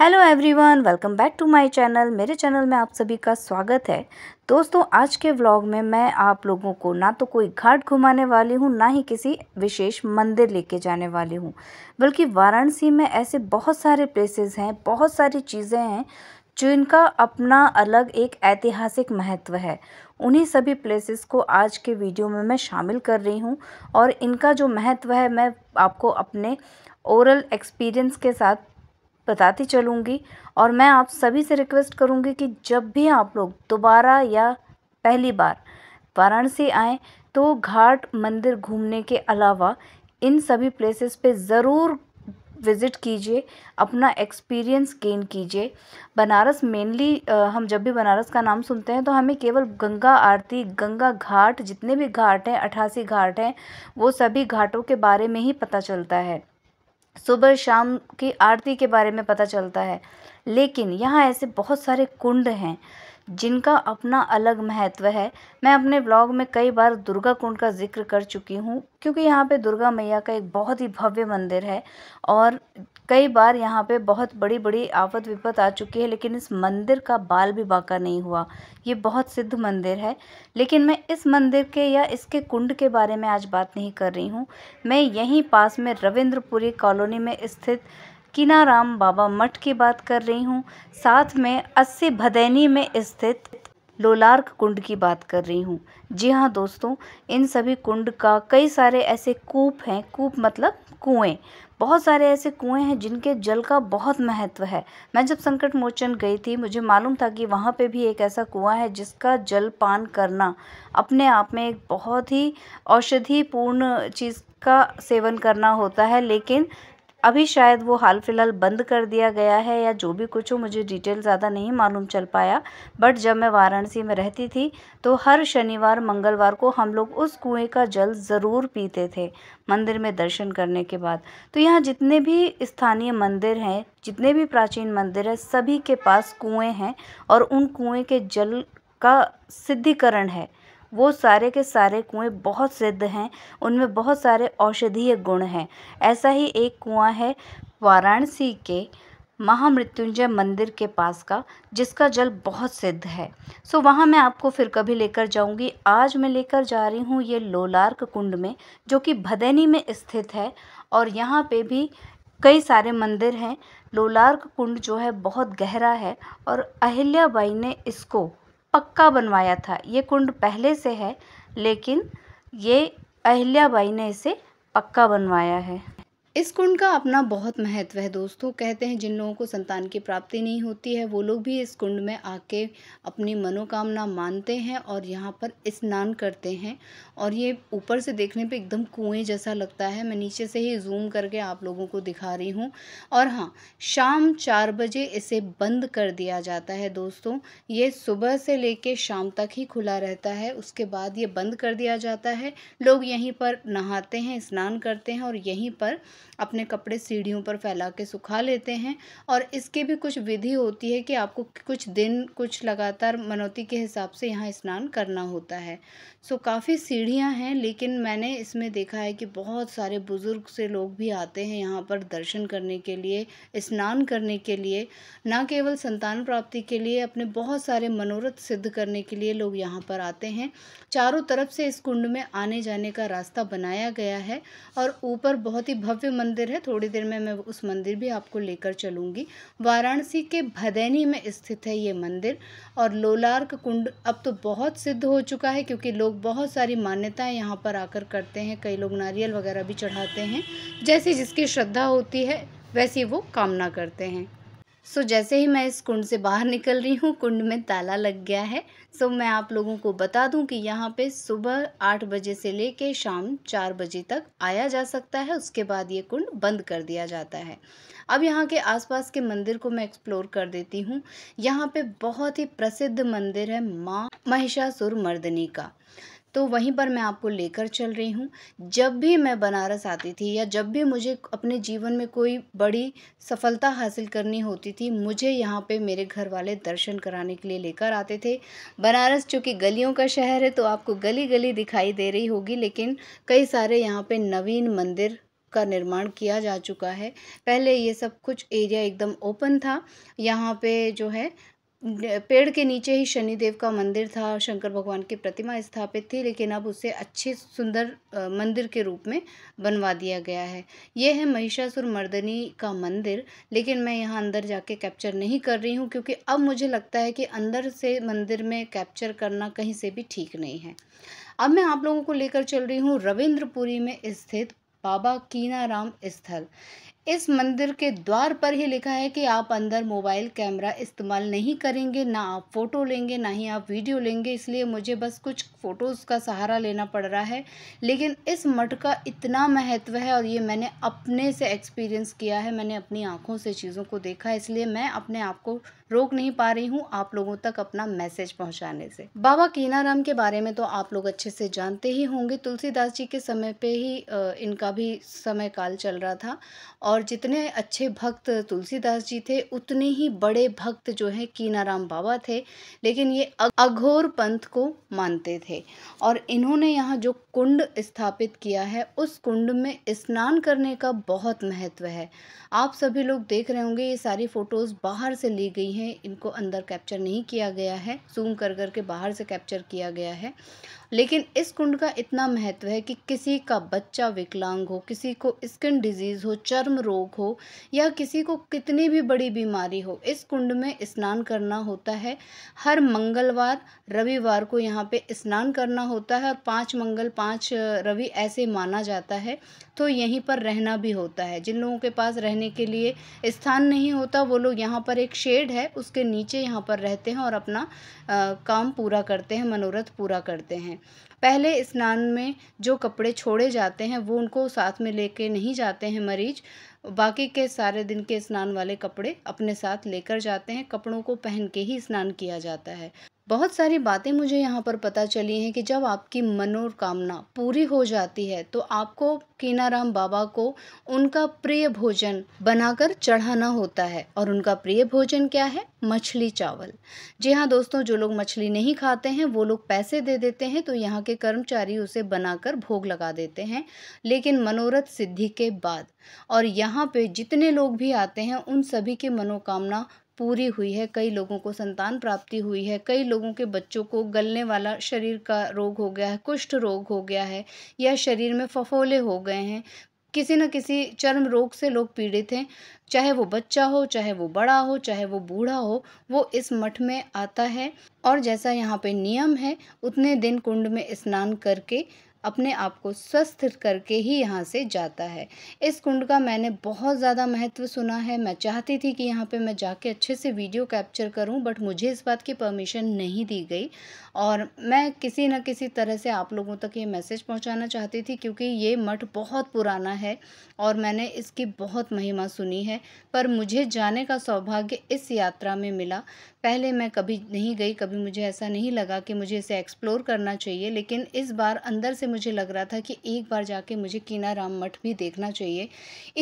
hello everyone welcome back to my channel मेरे channel में आप सभी का स्वागत है दोस्तों आज के व्लॉग में मैं आप लोगों को ना तो कोई घाट घुमाने वाली हूँ ना ही किसी विशेष मंदिर लेके जाने वाली हूँ बल्कि वाराणसी में ऐसे बहुत सारे प्लेसेस हैं बहुत सारी चीज़ें हैं जो इनका अपना अलग एक ऐतिहासिक महत्व है उन्हीं सभी प्लेसेस को आज के वीडियो में मैं शामिल कर रही हूँ और इनका जो महत्व है मैं आपको अपने ओरल एक्सपीरियंस के साथ बताती चलूँगी और मैं आप सभी से रिक्वेस्ट करूँगी कि जब भी आप लोग दोबारा या पहली बार वाराणसी आएँ तो घाट मंदिर घूमने के अलावा इन सभी प्लेसेस पे ज़रूर विज़िट कीजिए अपना एक्सपीरियंस गेन कीजिए बनारस मेनली हम जब भी बनारस का नाम सुनते हैं तो हमें केवल गंगा आरती गंगा घाट जितने भी घाट हैं अठासी घाट हैं वो सभी घाटों के बारे में ही पता चलता है सुबह शाम की आरती के बारे में पता चलता है लेकिन यहाँ ऐसे बहुत सारे कुंड हैं जिनका अपना अलग महत्व है मैं अपने ब्लॉग में कई बार दुर्गा कुंड का जिक्र कर चुकी हूँ क्योंकि यहाँ पे दुर्गा मैया का एक बहुत ही भव्य मंदिर है और कई बार यहाँ पे बहुत बड़ी बड़ी आफत विपत आ चुकी है लेकिन इस मंदिर का बाल भी बाका नहीं हुआ ये बहुत सिद्ध मंदिर है लेकिन मैं इस मंदिर के या इसके कुंड के बारे में आज बात नहीं कर रही हूँ मैं यहीं पास में रविंद्रपुरी कॉलोनी में स्थित किनाराम बाबा मठ की बात कर रही हूँ साथ में अस्सी भदैनी में स्थित लोलार्क कुंड की बात कर रही हूँ जी हाँ दोस्तों इन सभी कुंड का कई सारे ऐसे कूप हैं कूप मतलब कुएं बहुत सारे ऐसे कुएं हैं जिनके जल का बहुत महत्व है मैं जब संकट मोचन गई थी मुझे मालूम था कि वहाँ पे भी एक ऐसा कुआं है जिसका जल पान करना अपने आप में एक बहुत ही औषधिपूर्ण चीज़ का सेवन करना होता है लेकिन अभी शायद वो हाल फिलहाल बंद कर दिया गया है या जो भी कुछ हो मुझे डिटेल ज़्यादा नहीं मालूम चल पाया बट जब मैं वाराणसी में रहती थी तो हर शनिवार मंगलवार को हम लोग उस कुएं का जल ज़रूर पीते थे मंदिर में दर्शन करने के बाद तो यहाँ जितने भी स्थानीय मंदिर हैं जितने भी प्राचीन मंदिर हैं सभी के पास कुएँ हैं और उन कुएँ के जल का सिद्धिकरण है वो सारे के सारे कुएँ बहुत सिद्ध हैं उनमें बहुत सारे औषधीय गुण हैं ऐसा ही एक कुआँ है वाराणसी के महामृत्युंजय मंदिर के पास का जिसका जल बहुत सिद्ध है सो वहाँ मैं आपको फिर कभी लेकर जाऊँगी आज मैं लेकर जा रही हूँ ये लोलार्क कुंड में जो कि भदैनी में स्थित है और यहाँ पे भी कई सारे मंदिर हैं लोलार्क कुंड जो है बहुत गहरा है और अहिल्याबाई ने इसको पक्का बनवाया था ये कुंड पहले से है लेकिन ये अहिल्या बाई ने इसे पक्का बनवाया है इस कुंड का अपना बहुत महत्व है दोस्तों कहते हैं जिन लोगों को संतान की प्राप्ति नहीं होती है वो लोग भी इस कुंड में आके अपनी मनोकामना मानते हैं और यहाँ पर स्नान करते हैं और ये ऊपर से देखने पे एकदम कुएं जैसा लगता है मैं नीचे से ही जूम करके आप लोगों को दिखा रही हूँ और हाँ शाम चार बजे इसे बंद कर दिया जाता है दोस्तों ये सुबह से ले शाम तक ही खुला रहता है उसके बाद ये बंद कर दिया जाता है लोग यहीं पर नहाते हैं स्नान करते हैं और यहीं पर अपने कपड़े सीढ़ियों पर फैला के सुखा लेते हैं और इसकी भी कुछ विधि होती है कि आपको कुछ दिन कुछ लगातार मनौती के हिसाब से यहाँ स्नान करना होता है सो काफ़ी सीढ़ियाँ हैं लेकिन मैंने इसमें देखा है कि बहुत सारे बुज़ुर्ग से लोग भी आते हैं यहाँ पर दर्शन करने के लिए स्नान करने के लिए ना केवल संतान प्राप्ति के लिए अपने बहुत सारे मनोरथ सिद्ध करने के लिए लोग यहाँ पर आते हैं चारों तरफ से इस कुंड में आने जाने का रास्ता बनाया गया है और ऊपर बहुत ही भव्य मंदिर है थोड़ी देर में मैं उस मंदिर भी आपको लेकर चलूँगी वाराणसी के भदैनी में स्थित है ये मंदिर और लोलार्क कुंड अब तो बहुत सिद्ध हो चुका है क्योंकि लोग बहुत सारी मान्यताएं यहाँ पर आकर करते हैं कई लोग नारियल वगैरह भी चढ़ाते हैं जैसी जिसकी श्रद्धा होती है वैसी वो कामना करते हैं सो so, जैसे ही मैं इस कुंड से बाहर निकल रही हूँ कुंड में ताला लग गया है सो so, मैं आप लोगों को बता दूँ कि यहाँ पे सुबह आठ बजे से लेके शाम चार बजे तक आया जा सकता है उसके बाद ये कुंड बंद कर दिया जाता है अब यहाँ के आसपास के मंदिर को मैं एक्सप्लोर कर देती हूँ यहाँ पे बहुत ही प्रसिद्ध मंदिर है माँ महिषासुर मर्दनी का तो वहीं पर मैं आपको लेकर चल रही हूँ जब भी मैं बनारस आती थी या जब भी मुझे अपने जीवन में कोई बड़ी सफलता हासिल करनी होती थी मुझे यहाँ पे मेरे घर वाले दर्शन कराने के लिए लेकर आते थे बनारस चूँकि गलियों का शहर है तो आपको गली गली दिखाई दे रही होगी लेकिन कई सारे यहाँ पर नवीन मंदिर का निर्माण किया जा चुका है पहले ये सब कुछ एरिया एकदम ओपन था यहाँ पे जो है पेड़ के नीचे ही शनिदेव का मंदिर था शंकर भगवान की प्रतिमा स्थापित थी लेकिन अब उसे अच्छे सुंदर मंदिर के रूप में बनवा दिया गया है ये है महिषासुर मर्दनी का मंदिर लेकिन मैं यहाँ अंदर जाके कैप्चर नहीं कर रही हूँ क्योंकि अब मुझे लगता है कि अंदर से मंदिर में कैप्चर करना कहीं से भी ठीक नहीं है अब मैं आप लोगों को लेकर चल रही हूँ रविंद्रपुरी में स्थित बाबा कीनाराम स्थल इस मंदिर के द्वार पर ही लिखा है कि आप अंदर मोबाइल कैमरा इस्तेमाल नहीं करेंगे ना आप फ़ोटो लेंगे ना ही आप वीडियो लेंगे इसलिए मुझे बस कुछ फ़ोटोज़ का सहारा लेना पड़ रहा है लेकिन इस मठ का इतना महत्व है और ये मैंने अपने से एक्सपीरियंस किया है मैंने अपनी आँखों से चीज़ों को देखा इसलिए मैं अपने आप को रोक नहीं पा रही हूँ आप लोगों तक अपना मैसेज पहुँचाने से बाबा कीनाराम के बारे में तो आप लोग अच्छे से जानते ही होंगे तुलसीदास जी के समय पे ही इनका भी समय काल चल रहा था और और जितने अच्छे भक्त तुलसीदास जी थे उतने ही बड़े भक्त जो है कीनाराम बाबा थे लेकिन ये अघोर पंथ को मानते थे और इन्होंने यहाँ जो कुंड स्थापित किया है उस कुंड में स्नान करने का बहुत महत्व है आप सभी लोग देख रहे होंगे ये सारी फ़ोटोज़ बाहर से ली गई हैं इनको अंदर कैप्चर नहीं किया गया है जूम कर कर के बाहर से कैप्चर किया गया है लेकिन इस कुंड का इतना महत्व है कि किसी का बच्चा विकलांग हो किसी को स्किन डिजीज़ हो चर्म रोग हो या किसी को कितनी भी बड़ी बीमारी हो इस कुंड में स्नान करना होता है हर मंगलवार रविवार को यहाँ पे स्नान करना होता है और पाँच मंगल पाँच रवि ऐसे माना जाता है तो यहीं पर रहना भी होता है जिन लोगों के पास रहने के लिए स्थान नहीं होता वो लोग यहाँ पर एक शेड है उसके नीचे यहाँ पर रहते हैं और अपना आ, काम पूरा करते हैं मनोरथ पूरा करते हैं पहले स्नान में जो कपड़े छोड़े जाते हैं वो उनको साथ में लेके नहीं जाते हैं मरीज बाकी के सारे दिन के स्नान वाले कपड़े अपने साथ लेकर जाते हैं कपड़ों को पहन के ही स्नान किया जाता है बहुत सारी बातें मुझे यहाँ पर पता चली हैं कि जब आपकी मनोकामना पूरी हो जाती है तो आपको कीनाराम बाबा को उनका प्रिय भोजन बनाकर चढ़ाना होता है और उनका प्रिय भोजन क्या है मछली चावल जी हाँ दोस्तों जो लोग मछली नहीं खाते हैं वो लोग पैसे दे देते हैं तो यहाँ के कर्मचारी उसे बनाकर भोग लगा देते हैं लेकिन मनोरथ सिद्धि के बाद और यहाँ पे जितने लोग भी आते हैं उन सभी की मनोकामना पूरी हुई है कई लोगों को संतान प्राप्ति हुई है कई लोगों के बच्चों को गलने वाला शरीर का रोग हो गया है कुष्ठ रोग हो गया है या शरीर में फफोले हो गए हैं किसी न किसी चर्म रोग से लोग पीड़ित हैं चाहे वो बच्चा हो चाहे वो बड़ा हो चाहे वो बूढ़ा हो वो इस मठ में आता है और जैसा यहाँ पे नियम है उतने दिन कुंड में स्नान करके अपने आप को स्वस्थ करके ही यहाँ से जाता है इस कुंड का मैंने बहुत ज़्यादा महत्व सुना है मैं चाहती थी कि यहाँ पे मैं जाके अच्छे से वीडियो कैप्चर करूँ बट मुझे इस बात की परमिशन नहीं दी गई और मैं किसी न किसी तरह से आप लोगों तक ये मैसेज पहुँचाना चाहती थी क्योंकि ये मठ बहुत पुराना है और मैंने इसकी बहुत महिमा सुनी है पर मुझे जाने का सौभाग्य इस यात्रा में मिला पहले मैं कभी नहीं गई कभी मुझे ऐसा नहीं लगा कि मुझे इसे एक्सप्लोर करना चाहिए लेकिन इस बार अंदर से मुझे लग रहा था कि एक बार जाके मुझे कीनाराम मठ भी देखना चाहिए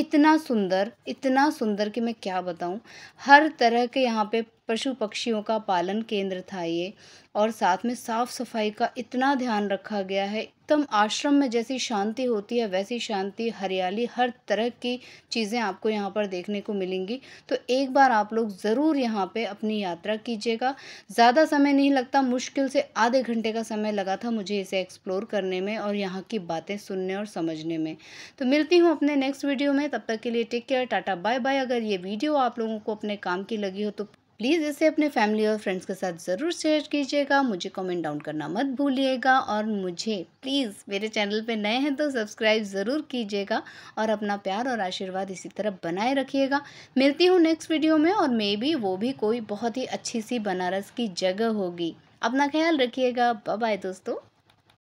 इतना सुंदर इतना सुंदर कि मैं क्या बताऊँ हर तरह के यहाँ पे पशु पक्षियों का पालन केंद्र था ये और साथ में साफ़ सफाई का इतना ध्यान रखा गया है एकदम आश्रम में जैसी शांति होती है वैसी शांति हरियाली हर तरह की चीज़ें आपको यहाँ पर देखने को मिलेंगी तो एक बार आप लोग ज़रूर यहाँ पे अपनी यात्रा कीजिएगा ज़्यादा समय नहीं लगता मुश्किल से आधे घंटे का समय लगा था मुझे इसे एक्सप्लोर करने में और यहाँ की बातें सुनने और समझने में तो मिलती हूँ अपने नेक्स्ट वीडियो में तब तक के लिए take care tata bye bye अगर ये वीडियो आप लोगों को अपने काम की लगी हो तो प्लीज़ इसे अपने फैमिली और फ्रेंड्स के साथ ज़रूर शेयर कीजिएगा मुझे कमेंट डाउन करना मत भूलिएगा और मुझे प्लीज़ मेरे चैनल पे नए हैं तो सब्सक्राइब ज़रूर कीजिएगा और अपना प्यार और आशीर्वाद इसी तरह बनाए रखिएगा मिलती हूँ नेक्स्ट वीडियो में और मे बी वो भी कोई बहुत ही अच्छी सी बनारस की जगह होगी अपना ख्याल रखिएगा बाय दोस्तों